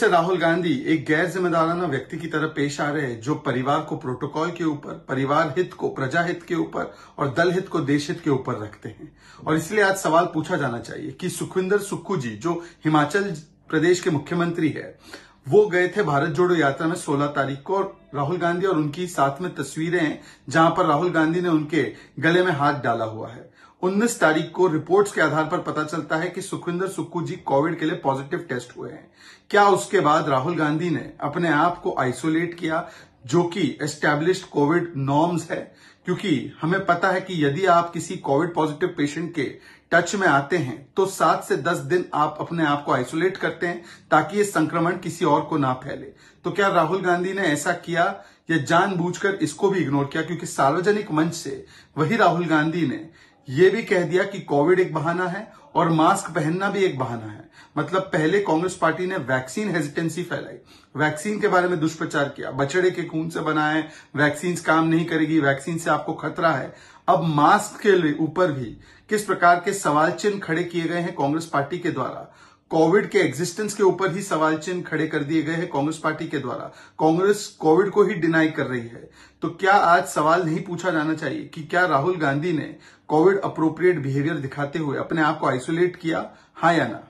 से राहुल गांधी एक गैर जिम्मेदाराना व्यक्ति की तरह पेश आ रहे हैं जो परिवार को प्रोटोकॉल के ऊपर परिवार हित को प्रजा हित के ऊपर और दल हित को देश हित के ऊपर रखते हैं और इसलिए आज सवाल पूछा जाना चाहिए कि सुखविंदर सुक्खू जी जो हिमाचल प्रदेश के मुख्यमंत्री है वो गए थे भारत जोड़ो यात्रा में 16 तारीख को और राहुल गांधी और उनकी साथ में तस्वीरें हैं जहां पर राहुल गांधी ने उनके गले में हाथ डाला हुआ है उन्नीस तारीख को रिपोर्ट्स के आधार पर पता चलता है कि सुखविंदर सुक्कू जी कोविड के लिए पॉजिटिव टेस्ट हुए हैं क्या उसके बाद राहुल गांधी ने अपने आप को आइसोलेट किया जो कि एस्टेब्लिश्ड कोविड नॉर्म्स है क्योंकि हमें पता है कि यदि आप किसी कोविड पॉजिटिव पेशेंट के टच में आते हैं तो सात से दस दिन आप अपने आप को आइसोलेट करते हैं ताकि ये संक्रमण किसी और को ना फैले तो क्या राहुल गांधी ने ऐसा किया या जानबूझकर इसको भी इग्नोर किया क्योंकि सार्वजनिक मंच से वही राहुल गांधी ने यह भी कह दिया कि कोविड एक बहाना है और मास्क पहनना भी एक बहाना है मतलब पहले कांग्रेस पार्टी ने वैक्सीन हेजिटेंसी फैलाई वैक्सीन के बारे में दुष्प्रचार किया बछड़े के खून से बना है वैक्सीन काम नहीं करेगी वैक्सीन से आपको खतरा है अब मास्क के ऊपर भी किस प्रकार के सवाल चिन्ह खड़े किए गए हैं कांग्रेस पार्टी के द्वारा कोविड के एग्जिस्टेंस के ऊपर ही सवाल चिन्ह खड़े कर दिए गए हैं कांग्रेस पार्टी के द्वारा कांग्रेस कोविड को ही डिनाई कर रही है तो क्या आज सवाल नहीं पूछा जाना चाहिए कि क्या राहुल गांधी ने कोविड अप्रोप्रिएट बिहेवियर दिखाते हुए अपने आप को आइसोलेट किया हाँ या ना